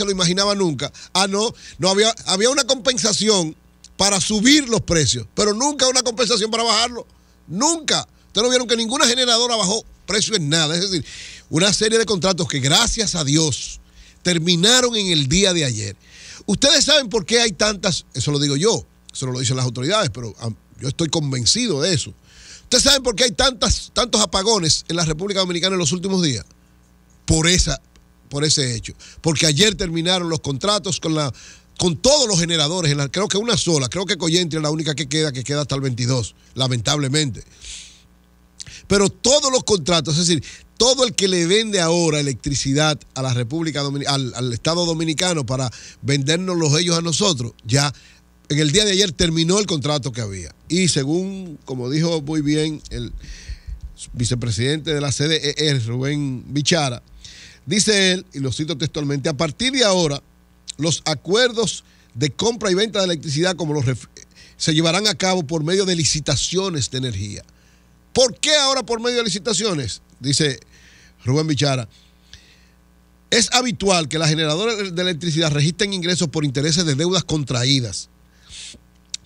se lo imaginaba nunca. Ah, no, no había, había una compensación para subir los precios, pero nunca una compensación para bajarlo. Nunca. Ustedes no vieron que ninguna generadora bajó precio en nada. Es decir, una serie de contratos que gracias a Dios terminaron en el día de ayer. Ustedes saben por qué hay tantas, eso lo digo yo, eso lo dicen las autoridades, pero ah, yo estoy convencido de eso. Ustedes saben por qué hay tantas, tantos apagones en la República Dominicana en los últimos días. Por esa por ese hecho, porque ayer terminaron los contratos con la con todos los generadores, creo que una sola, creo que Coyente es la única que queda, que queda hasta el 22, lamentablemente. Pero todos los contratos, es decir, todo el que le vende ahora electricidad a la República Dominicana al, Estado Dominicano para vendernos los ellos a nosotros, ya en el día de ayer terminó el contrato que había. Y según, como dijo muy bien el vicepresidente de la CDE, e, Rubén Bichara, Dice él, y lo cito textualmente, a partir de ahora, los acuerdos de compra y venta de electricidad como los se llevarán a cabo por medio de licitaciones de energía. ¿Por qué ahora por medio de licitaciones? Dice Rubén Bichara. Es habitual que las generadoras de electricidad registren ingresos por intereses de deudas contraídas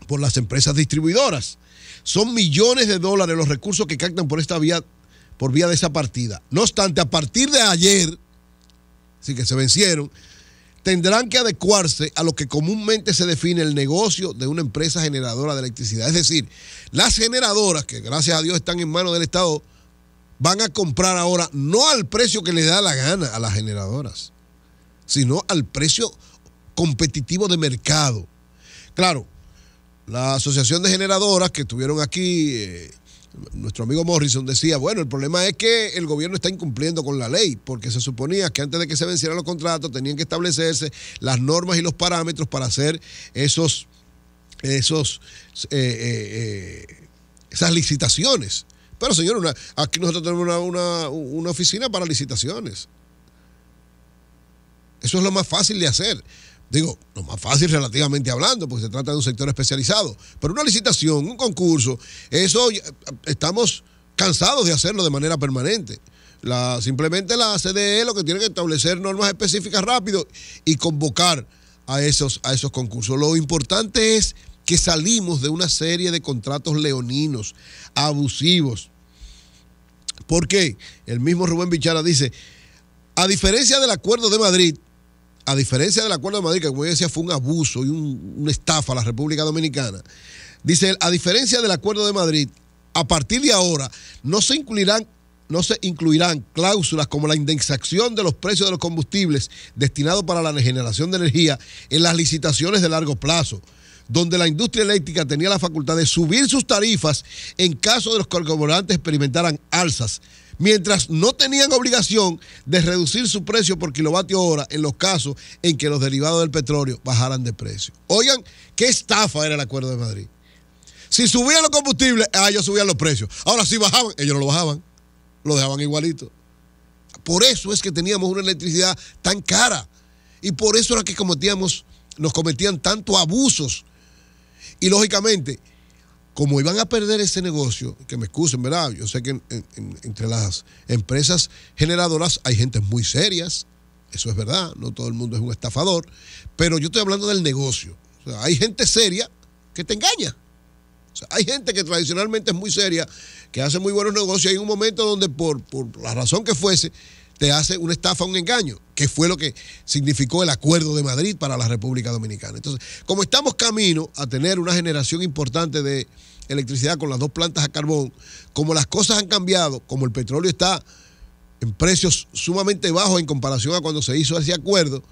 por las empresas distribuidoras. Son millones de dólares los recursos que captan por esta vía por vía de esa partida. No obstante, a partir de ayer, así que se vencieron, tendrán que adecuarse a lo que comúnmente se define el negocio de una empresa generadora de electricidad. Es decir, las generadoras, que gracias a Dios están en manos del Estado, van a comprar ahora no al precio que les da la gana a las generadoras, sino al precio competitivo de mercado. Claro, la Asociación de Generadoras que estuvieron aquí... Eh, nuestro amigo Morrison decía, bueno, el problema es que el gobierno está incumpliendo con la ley, porque se suponía que antes de que se vencieran los contratos tenían que establecerse las normas y los parámetros para hacer esos, esos, eh, eh, eh, esas licitaciones. Pero señor, aquí nosotros tenemos una, una oficina para licitaciones. Eso es lo más fácil de hacer digo, lo más fácil relativamente hablando, porque se trata de un sector especializado, pero una licitación, un concurso, eso estamos cansados de hacerlo de manera permanente. La, simplemente la CDE lo que tiene que establecer normas específicas rápido y convocar a esos, a esos concursos. Lo importante es que salimos de una serie de contratos leoninos, abusivos. ¿Por qué? El mismo Rubén Bichara dice, a diferencia del Acuerdo de Madrid, a diferencia del Acuerdo de Madrid, que como yo decía fue un abuso y una estafa a la República Dominicana, dice a diferencia del Acuerdo de Madrid, a partir de ahora no se incluirán no se incluirán cláusulas como la indexación de los precios de los combustibles destinados para la generación de energía en las licitaciones de largo plazo, donde la industria eléctrica tenía la facultad de subir sus tarifas en caso de los carburantes experimentaran alzas mientras no tenían obligación de reducir su precio por kilovatio hora en los casos en que los derivados del petróleo bajaran de precio. Oigan, qué estafa era el Acuerdo de Madrid. Si subían los combustibles, ah, ellos subían los precios. Ahora, si bajaban, ellos no lo bajaban, lo dejaban igualito. Por eso es que teníamos una electricidad tan cara y por eso era que cometíamos, nos cometían tantos abusos. Y lógicamente, como iban a perder ese negocio, que me excusen, ¿verdad? Yo sé que entre las empresas generadoras hay gente muy serias, eso es verdad, no todo el mundo es un estafador, pero yo estoy hablando del negocio. hay gente seria que te engaña. hay gente que tradicionalmente es muy seria, que hace muy buenos negocios, y hay un momento donde por, por la razón que fuese, te hace una estafa, un engaño, que fue lo que significó el acuerdo de Madrid para la República Dominicana. Entonces, como estamos camino a tener una generación importante de electricidad con las dos plantas a carbón, como las cosas han cambiado, como el petróleo está en precios sumamente bajos en comparación a cuando se hizo ese acuerdo,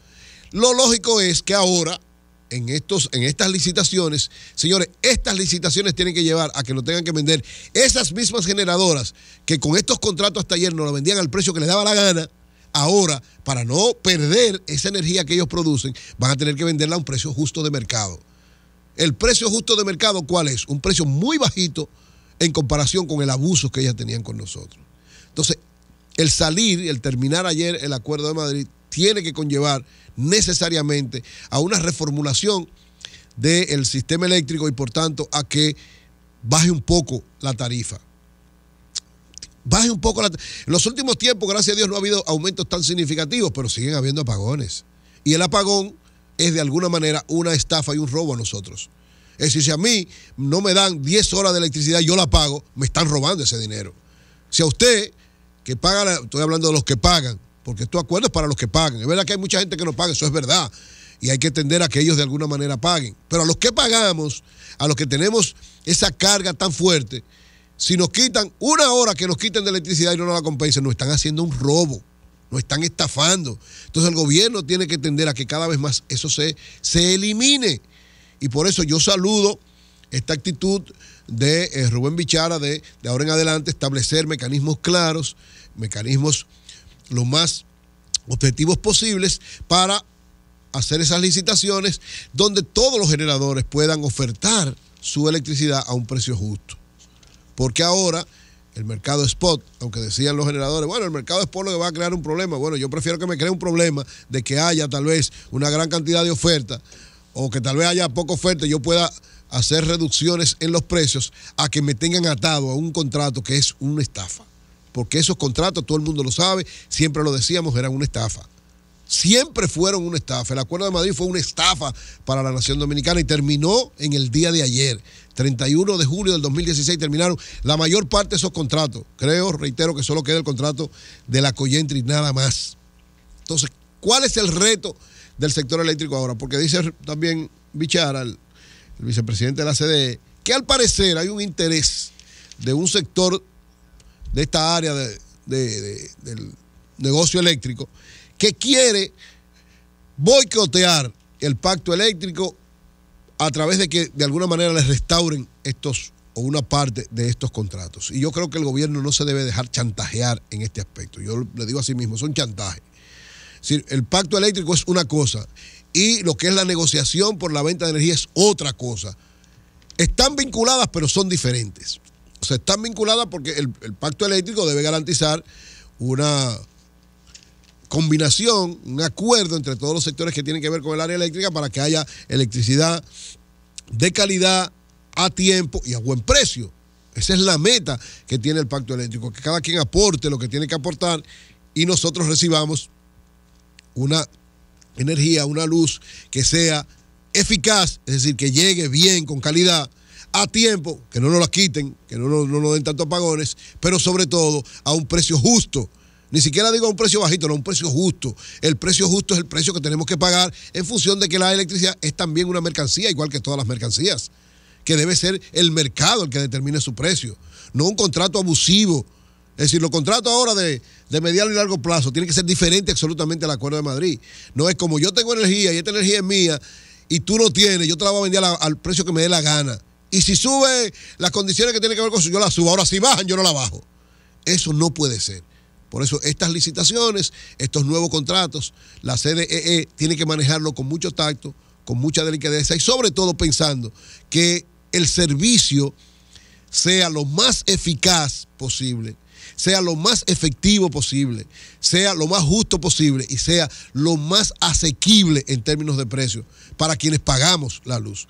lo lógico es que ahora en, estos, en estas licitaciones, señores, estas licitaciones tienen que llevar a que lo tengan que vender esas mismas generadoras que con estos contratos hasta ayer no lo vendían al precio que les daba la gana. Ahora, para no perder esa energía que ellos producen, van a tener que venderla a un precio justo de mercado. ¿El precio justo de mercado cuál es? Un precio muy bajito en comparación con el abuso que ellas tenían con nosotros. Entonces, el salir, el terminar ayer el Acuerdo de Madrid, tiene que conllevar necesariamente a una reformulación del sistema eléctrico y por tanto a que baje un poco la tarifa. Baje un poco la En los últimos tiempos, gracias a Dios, no ha habido aumentos tan significativos, pero siguen habiendo apagones. Y el apagón es de alguna manera una estafa y un robo a nosotros. Es decir, si a mí no me dan 10 horas de electricidad, yo la pago, me están robando ese dinero. Si a usted, que paga, estoy hablando de los que pagan, porque estos acuerdos para los que pagan. Es verdad que hay mucha gente que no paga, eso es verdad. Y hay que entender a que ellos de alguna manera paguen. Pero a los que pagamos, a los que tenemos esa carga tan fuerte, si nos quitan una hora que nos quiten de electricidad y no nos la compensen, nos están haciendo un robo, nos están estafando. Entonces el gobierno tiene que entender a que cada vez más eso se, se elimine. Y por eso yo saludo esta actitud de eh, Rubén Bichara de, de ahora en adelante establecer mecanismos claros, mecanismos lo más objetivos posibles para hacer esas licitaciones donde todos los generadores puedan ofertar su electricidad a un precio justo. Porque ahora el mercado spot, aunque decían los generadores, bueno, el mercado spot lo que va a crear un problema. Bueno, yo prefiero que me cree un problema de que haya tal vez una gran cantidad de oferta o que tal vez haya poca oferta, y yo pueda hacer reducciones en los precios a que me tengan atado a un contrato que es una estafa porque esos contratos, todo el mundo lo sabe, siempre lo decíamos, eran una estafa. Siempre fueron una estafa. El Acuerdo de Madrid fue una estafa para la Nación Dominicana y terminó en el día de ayer, 31 de julio del 2016, terminaron la mayor parte de esos contratos. Creo, reitero, que solo queda el contrato de la Coyentri, nada más. Entonces, ¿cuál es el reto del sector eléctrico ahora? Porque dice también Bichara, el, el vicepresidente de la CDE, que al parecer hay un interés de un sector de esta área del negocio eléctrico, que quiere boicotear el pacto eléctrico a través de que de alguna manera les restauren estos o una parte de estos contratos. Y yo creo que el gobierno no se debe dejar chantajear en este aspecto. Yo le digo a sí mismo, son chantajes. el pacto eléctrico es una cosa y lo que es la negociación por la venta de energía es otra cosa. Están vinculadas, pero son diferentes. O sea, están vinculadas porque el, pacto eléctrico debe garantizar una combinación, un acuerdo entre todos los sectores que tienen que ver con el área eléctrica para que haya electricidad de calidad, a tiempo y a buen precio. Esa es la meta que tiene el pacto eléctrico, que cada quien aporte lo que tiene que aportar y nosotros recibamos una energía, una luz que sea eficaz, es decir, que llegue bien, con calidad, a tiempo, que no nos la quiten, que no, nos den tantos apagones, pero sobre todo a un precio justo. Ni siquiera digo a un precio bajito, no, a un precio justo. El precio justo es el precio que tenemos que pagar en función de que la electricidad es también una mercancía, igual que todas las mercancías, que debe ser el mercado el que determine su precio, no un contrato abusivo. Es decir, los contratos ahora de, de mediano y largo plazo tienen que ser diferentes absolutamente al Acuerdo de Madrid. No es como yo tengo energía y esta energía es mía y tú no tienes, yo te la voy a vender al precio que me dé la gana. Y si sube las condiciones que tiene que ver con eso, yo la subo. Ahora si bajan, yo no la bajo. Eso no puede ser. Por eso estas licitaciones, estos nuevos contratos, la CDEE e tiene que manejarlo con mucho tacto, con mucha delicadeza y sobre todo pensando que el servicio sea lo más eficaz posible, sea lo más efectivo posible, sea lo más justo posible y sea lo más asequible en términos de precio para quienes pagamos la luz.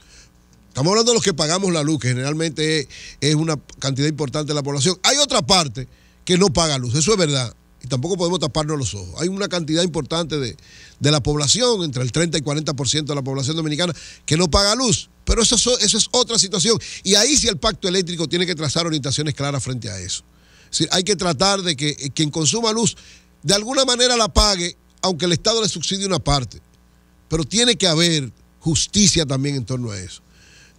Estamos hablando de los que pagamos la luz, que generalmente es una cantidad importante de la población. Hay otra parte que no paga luz, eso es verdad. Y tampoco podemos taparnos los ojos. Hay una cantidad importante de, la población, entre el 30 y 40% de la población dominicana, que no paga luz. Pero eso, eso es otra situación. Y ahí sí el pacto eléctrico tiene que trazar orientaciones claras frente a eso. Es hay que tratar de que eh, quien consuma luz de alguna manera la pague, aunque el Estado le subsidie una parte. Pero tiene que haber justicia también en torno a eso.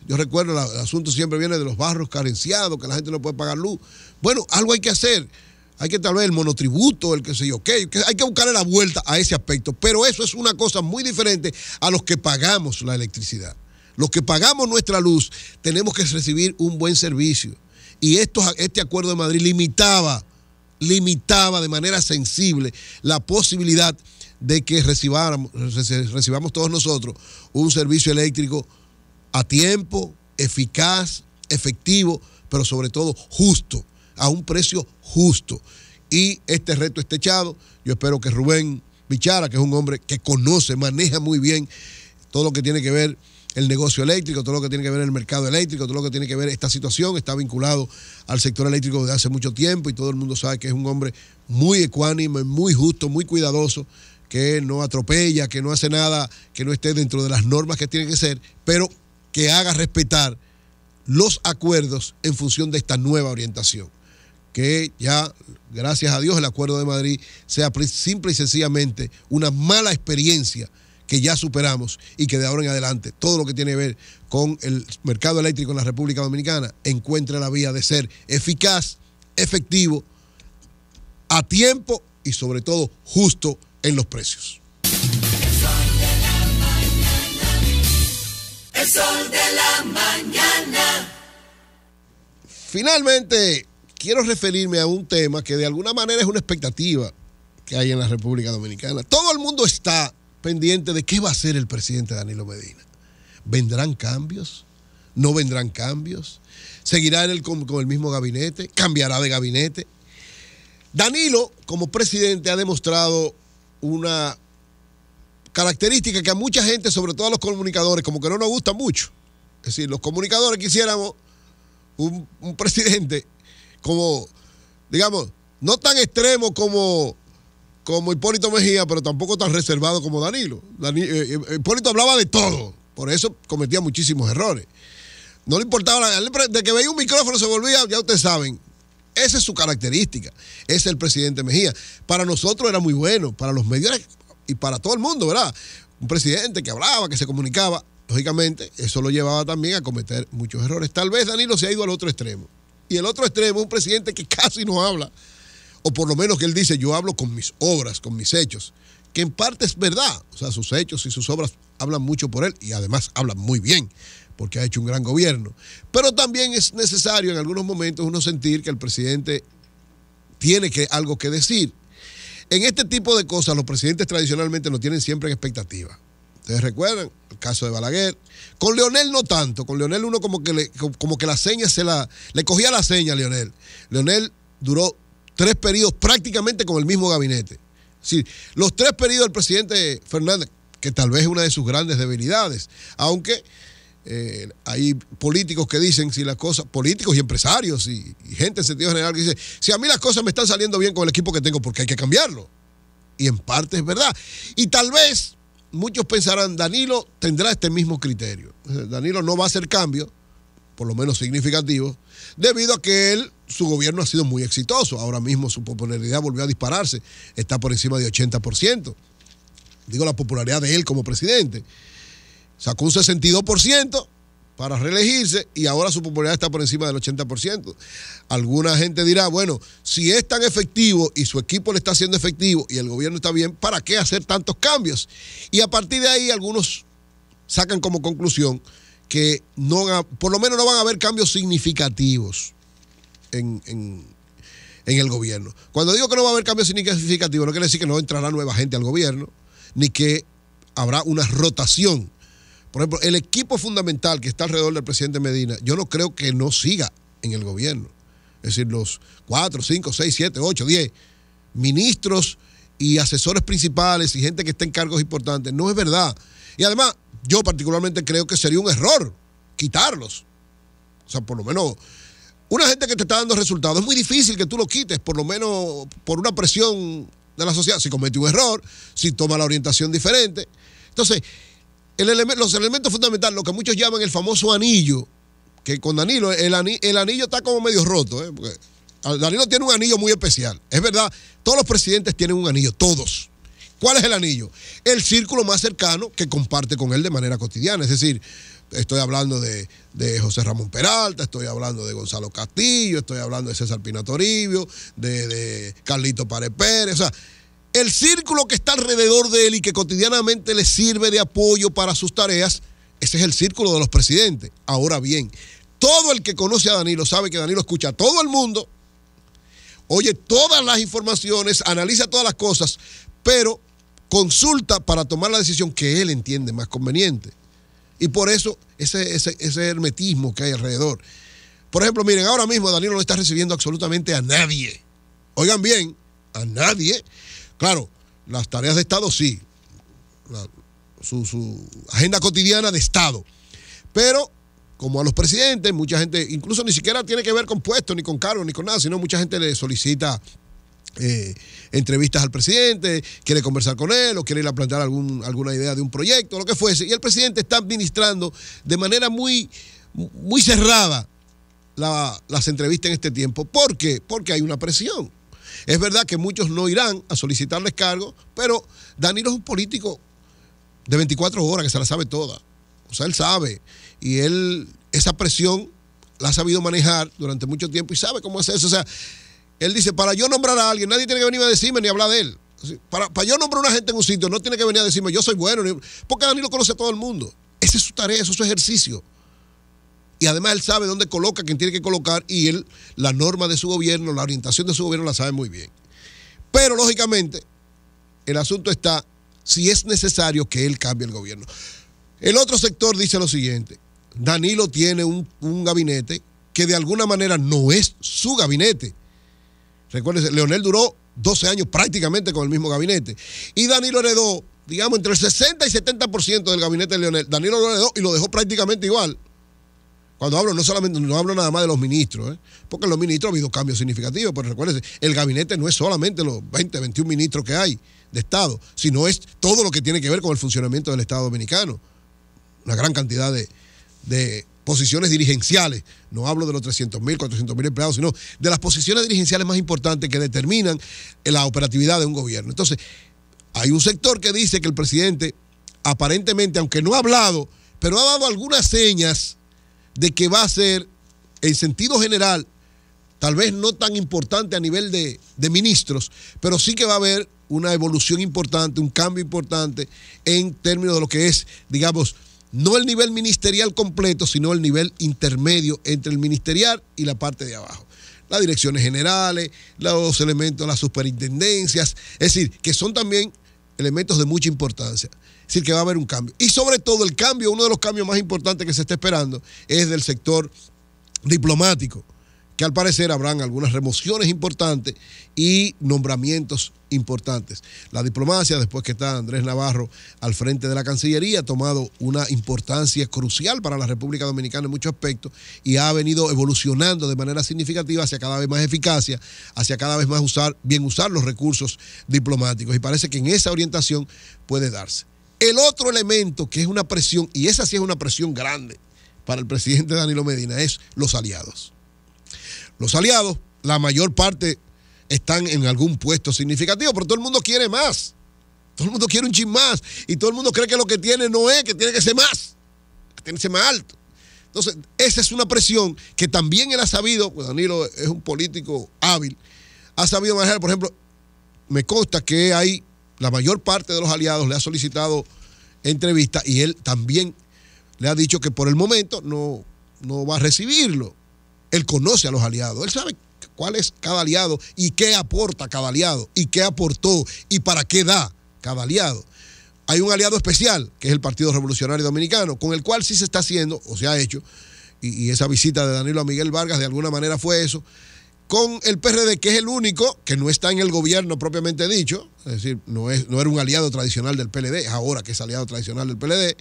Yo recuerdo, el asunto siempre viene de los barros carenciados, que la gente no puede pagar luz. Bueno, algo hay que hacer. Hay que tal vez el monotributo, el que sé yo que Hay que buscarle la vuelta a ese aspecto. Pero eso es una cosa muy diferente a los que pagamos la electricidad. Los que pagamos nuestra luz tenemos que recibir un buen servicio. Y esto, este acuerdo de Madrid limitaba, limitaba de manera sensible la posibilidad de que recibáramos, recibamos todos nosotros un servicio eléctrico a tiempo, eficaz, efectivo, pero sobre todo justo, a un precio justo. Y este reto está echado. Yo espero que Rubén Bichara, que es un hombre que conoce, maneja muy bien todo lo que tiene que ver el negocio eléctrico, todo lo que tiene que ver el mercado eléctrico, todo lo que tiene que ver esta situación, está vinculado al sector eléctrico desde hace mucho tiempo y todo el mundo sabe que es un hombre muy ecuánime, muy justo, muy cuidadoso, que no atropella, que no hace nada que no esté dentro de las normas que tiene que ser, pero que haga respetar los acuerdos en función de esta nueva orientación. Que ya, gracias a Dios, el Acuerdo de Madrid sea simple y sencillamente una mala experiencia que ya superamos y que de ahora en adelante todo lo que tiene que ver con el mercado eléctrico en la República Dominicana encuentre la vía de ser eficaz, efectivo, a tiempo y sobre todo justo en los precios. sol de la mañana. Finalmente, quiero referirme a un tema que de alguna manera es una expectativa que hay en la República Dominicana. Todo el mundo está pendiente de qué va a hacer el presidente Danilo Medina. ¿Vendrán cambios? ¿No vendrán cambios? ¿Seguirá con el mismo gabinete? ¿Cambiará de gabinete? Danilo, como presidente, ha demostrado una característica que a mucha gente, sobre todo a los comunicadores, como que no nos gusta mucho. Es decir, los comunicadores quisiéramos un, presidente como, digamos, no tan extremo como, como Hipólito Mejía, pero tampoco tan reservado como Danilo. Eh, eh, Hipólito hablaba de todo, por eso cometía muchísimos errores. No le importaba, de que veía un micrófono se volvía, ya ustedes saben, esa es su característica. Es el presidente Mejía. Para nosotros era muy bueno, para los medios y para todo el mundo, ¿verdad? Un presidente que hablaba, que se comunicaba. Lógicamente, eso lo llevaba también a cometer muchos errores. Tal vez Danilo se ha ido al otro extremo. Y el otro extremo es un presidente que casi no habla. O por lo menos que él dice, yo hablo con mis obras, con mis hechos. Que en parte es verdad. O sea, sus hechos y sus obras hablan mucho por él y además hablan muy bien porque ha hecho un gran gobierno. Pero también es necesario en algunos momentos uno sentir que el presidente tiene que, algo que decir en este tipo de cosas los presidentes tradicionalmente no tienen siempre en expectativa. Ustedes recuerdan el caso de Balaguer. Con Leonel no tanto. Con Leonel uno como que, como que la seña se la... Le cogía la seña a Leonel. Leonel duró tres periodos prácticamente con el mismo gabinete. los tres periodos del presidente Fernández, que tal vez es una de sus grandes debilidades, aunque eh, hay políticos que dicen si las cosas, políticos y empresarios y, gente en sentido general que dice, si a mí las cosas me están saliendo bien con el equipo que tengo, porque hay que cambiarlo. Y en parte es verdad. Y tal vez muchos pensarán, Danilo tendrá este mismo criterio. Danilo no va a hacer cambio por lo menos significativo debido a que él, su gobierno ha sido muy exitoso. Ahora mismo su popularidad volvió a dispararse, está por encima de 80%. Digo la popularidad de él como presidente sacó un 62% para reelegirse y ahora su popularidad está por encima del 80%. Alguna gente dirá, bueno, si es tan efectivo y su equipo le está haciendo efectivo y el gobierno está bien, ¿para qué hacer tantos cambios? Y a partir de ahí algunos sacan como conclusión que no, por lo menos no van a haber cambios significativos en, en el gobierno. Cuando digo que no va a haber cambios significativos, no quiere decir que no entrará nueva gente al gobierno, ni que habrá una rotación por ejemplo, el equipo fundamental que está alrededor del presidente Medina, yo no creo que no siga en el gobierno. Es decir, los cuatro, cinco, seis, siete, ocho, diez ministros y asesores principales y gente que está en cargos importantes. No es verdad. Y además, yo particularmente creo que sería un error quitarlos. O sea, por lo menos una gente que te está dando resultados, es muy difícil que tú lo quites, por lo menos por una presión de la sociedad, si comete un error, si toma la orientación diferente. Entonces, los elementos fundamentales, lo que muchos llaman el famoso anillo, que con Danilo, el, anillo, el anillo está como medio roto, ¿eh? Danilo tiene un anillo muy especial. Es verdad, todos los presidentes tienen un anillo, todos. ¿Cuál es el anillo? El círculo más cercano que comparte con él de manera cotidiana. Es decir, estoy hablando de, José Ramón Peralta, estoy hablando de Gonzalo Castillo, estoy hablando de César Pina de, de Carlito Párez Pérez. O sea, el círculo que está alrededor de él y que cotidianamente le sirve de apoyo para sus tareas, ese es el círculo de los presidentes. Ahora bien, todo el que conoce a Danilo sabe que Danilo escucha a todo el mundo, oye todas las informaciones, analiza todas las cosas, pero consulta para tomar la decisión que él entiende más conveniente. Y por eso ese, ese, hermetismo que hay alrededor. Por ejemplo, miren, ahora mismo Danilo no está recibiendo absolutamente a nadie. Oigan bien, a nadie Claro, las tareas de Estado sí, su, agenda cotidiana de Estado. Pero, como a los presidentes, mucha gente, incluso ni siquiera tiene que ver con puestos, ni con cargos, ni con nada, sino mucha gente le solicita eh, entrevistas al presidente, quiere conversar con él o quiere ir a plantear alguna idea de un proyecto, lo que fuese. Y el presidente está administrando de manera muy, muy cerrada las entrevistas en este tiempo. ¿Por qué? Porque hay una presión. Es verdad que muchos no irán a solicitarles cargos, pero Danilo es un político de 24 horas que se la sabe toda. O sea, él sabe. Y él esa presión la ha sabido manejar durante mucho tiempo y sabe cómo hacer eso. O sea, él dice, para yo nombrar a alguien, nadie tiene que venir a decirme ni hablar de él. Para, para yo nombrar a una gente en un sitio, no tiene que venir a decirme, yo soy bueno. Porque Danilo conoce a todo el mundo. Esa es su tarea, eso es su ejercicio y además él sabe dónde coloca, quién tiene que colocar, y él, la norma de su gobierno, la orientación de su gobierno la sabe muy bien. Pero lógicamente, el asunto está si es necesario que él cambie el gobierno. El otro sector dice lo siguiente, Danilo tiene un, un gabinete que de alguna manera no es su gabinete. Recuérdense, Leonel duró 12 años prácticamente con el mismo gabinete. Y Danilo heredó, digamos, entre el 60 y 70% del gabinete de Leonel. Danilo lo heredó y lo dejó prácticamente igual. Cuando hablo, no solamente, no hablo nada más de los ministros, ¿eh? porque en los ministros ha habido cambios significativos, pero recuérdense, el gabinete no es solamente los 20, 21 ministros que hay de Estado, sino es todo lo que tiene que ver con el funcionamiento del Estado dominicano. Una gran cantidad de, posiciones dirigenciales, no hablo de los 300.000, 400.000 empleados, sino de las posiciones dirigenciales más importantes que determinan la operatividad de un gobierno. Entonces, hay un sector que dice que el presidente, aparentemente, aunque no ha hablado, pero ha dado algunas señas de que va a ser, en sentido general, tal vez no tan importante a nivel de, de ministros, pero sí que va a haber una evolución importante, un cambio importante en términos de lo que es, digamos, no el nivel ministerial completo, sino el nivel intermedio entre el ministerial y la parte de abajo. Las direcciones generales, los elementos, las superintendencias, es decir, que son también elementos de mucha importancia. Es decir, que va a haber un cambio. Y sobre todo el cambio, uno de los cambios más importantes que se está esperando es del sector diplomático, que al parecer habrán algunas remociones importantes y nombramientos importantes. La diplomacia, después que está Andrés Navarro al frente de la Cancillería, ha tomado una importancia crucial para la República Dominicana en muchos aspectos y ha venido evolucionando de manera significativa hacia cada vez más eficacia, hacia cada vez más usar, bien usar los recursos diplomáticos. Y parece que en esa orientación puede darse. El otro elemento que es una presión, y esa sí es una presión grande para el presidente Danilo Medina, es los aliados. Los aliados, la mayor parte están en algún puesto significativo, pero todo el mundo quiere más. Todo el mundo quiere un chin más y todo el mundo cree que lo que tiene no es, que tiene que ser más, que tiene que ser más alto. Entonces, esa es una presión que también él ha sabido, pues Danilo es un político hábil, ha sabido manejar, por ejemplo, me consta que hay la mayor parte de los aliados le ha solicitado entrevista y él también le ha dicho que por el momento no, no va a recibirlo. Él conoce a los aliados, él sabe cuál es cada aliado y qué aporta cada aliado y qué aportó y para qué da cada aliado. Hay un aliado especial, que es el Partido Revolucionario Dominicano, con el cual sí se está haciendo, o se ha hecho, y, y esa visita de Danilo a Miguel Vargas de alguna manera fue eso, con el PRD, que es el único que no está en el gobierno propiamente dicho, es decir, no, es, no era un aliado tradicional del PLD, ahora que es aliado tradicional del PLD.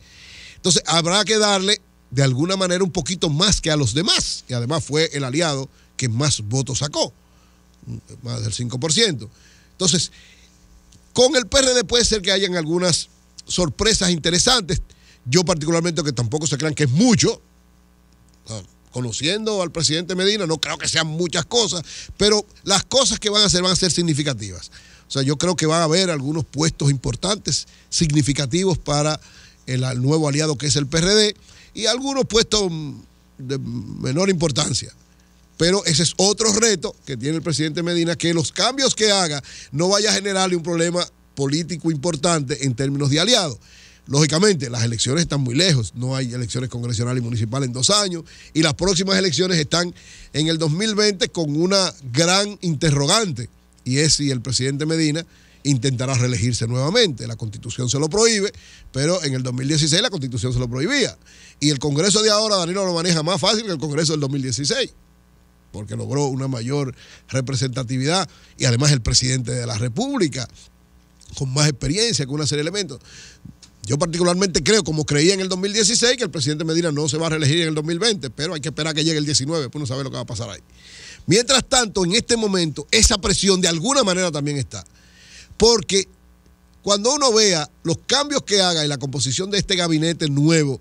Entonces, habrá que darle de alguna manera un poquito más que a los demás, y además fue el aliado que más votos sacó, más del 5%. Entonces, con el PRD puede ser que hayan algunas sorpresas interesantes. Yo particularmente que tampoco se crean que es mucho. Conociendo al presidente Medina, no creo que sean muchas cosas, pero las cosas que van a hacer van a ser significativas. O sea, yo creo que van a haber algunos puestos importantes, significativos para el nuevo aliado que es el PRD y algunos puestos de menor importancia. Pero ese es otro reto que tiene el presidente Medina, que los cambios que haga no vaya a generarle un problema político importante en términos de aliado. Lógicamente, las elecciones están muy lejos, no hay elecciones congresionales y municipales en dos años, y las próximas elecciones están en el 2020 con una gran interrogante, y es si el presidente Medina intentará reelegirse nuevamente. La constitución se lo prohíbe, pero en el 2016 la constitución se lo prohibía. Y el Congreso de ahora, Danilo lo maneja más fácil que el Congreso del 2016, porque logró una mayor representatividad y además el presidente de la República con más experiencia, con una serie de elementos. Yo particularmente creo, como creía en el 2016, que el presidente Medina no se va a reelegir en el 2020, pero hay que esperar que llegue el 19, pues no sabe lo que va a pasar ahí. Mientras tanto, en este momento, esa presión de alguna manera también está. Porque cuando uno vea los cambios que haga y la composición de este gabinete nuevo,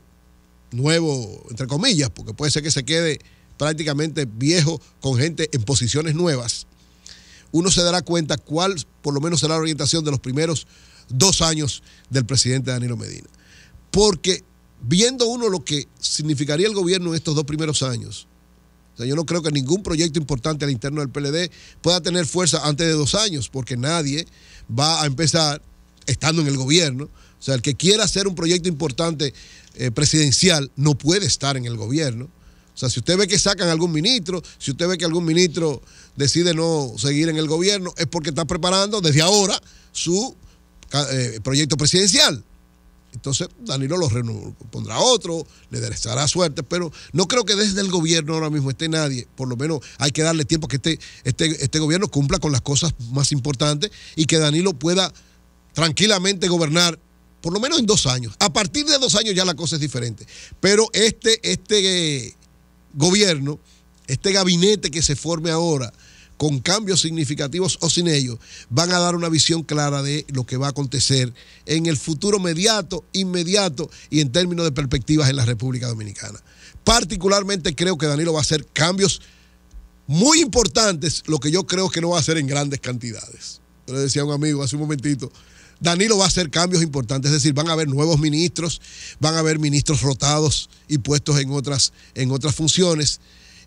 nuevo, entre comillas, porque puede ser que se quede prácticamente viejo con gente en posiciones nuevas, uno se dará cuenta cuál por lo menos será la orientación de los primeros dos años del presidente Danilo Medina. Porque viendo uno lo que significaría el gobierno en estos dos primeros años, yo no creo que ningún proyecto importante al interno del PLD pueda tener fuerza antes de dos años, porque nadie va a empezar estando en el gobierno. O sea, el que quiera hacer un proyecto importante eh, presidencial no puede estar en el gobierno. O sea, si usted ve que sacan algún ministro, si usted ve que algún ministro decide no seguir en el gobierno, es porque está preparando desde ahora su eh, proyecto presidencial. Entonces Danilo lo pondrá otro, le dará suerte, pero no creo que desde el gobierno ahora mismo esté nadie. Por lo menos hay que darle tiempo a que este, este, este, gobierno cumpla con las cosas más importantes y que Danilo pueda tranquilamente gobernar por lo menos en dos años. A partir de dos años ya la cosa es diferente. Pero este, este eh, gobierno, este gabinete que se forme ahora, con cambios significativos o sin ellos, van a dar una visión clara de lo que va a acontecer en el futuro mediato, inmediato y en términos de perspectivas en la República Dominicana. Particularmente creo que Danilo va a hacer cambios muy importantes, lo que yo creo que no va a hacer en grandes cantidades. Yo le decía a un amigo hace un momentito, Danilo va a hacer cambios importantes, es decir, van a haber nuevos ministros, van a haber ministros rotados y puestos en otras, en otras funciones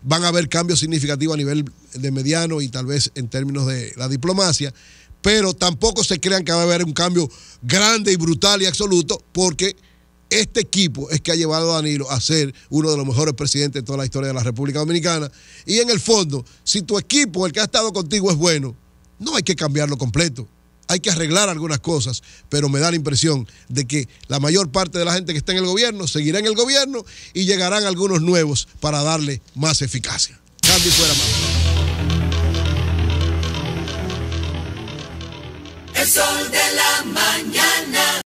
van a haber cambios significativos a nivel de mediano y tal vez en términos de la diplomacia, pero tampoco se crean que va a haber un cambio grande y brutal y absoluto, porque este equipo es que ha llevado a Danilo a ser uno de los mejores presidentes de toda la historia de la República Dominicana. Y en el fondo, si tu equipo, el que ha estado contigo, es bueno, no hay que cambiarlo completo hay que arreglar algunas cosas, pero me da la impresión de que la mayor parte de la gente que está en el gobierno seguirá en el gobierno y llegarán algunos nuevos para darle más eficacia. Cambio fuera más. El sol de la mañana.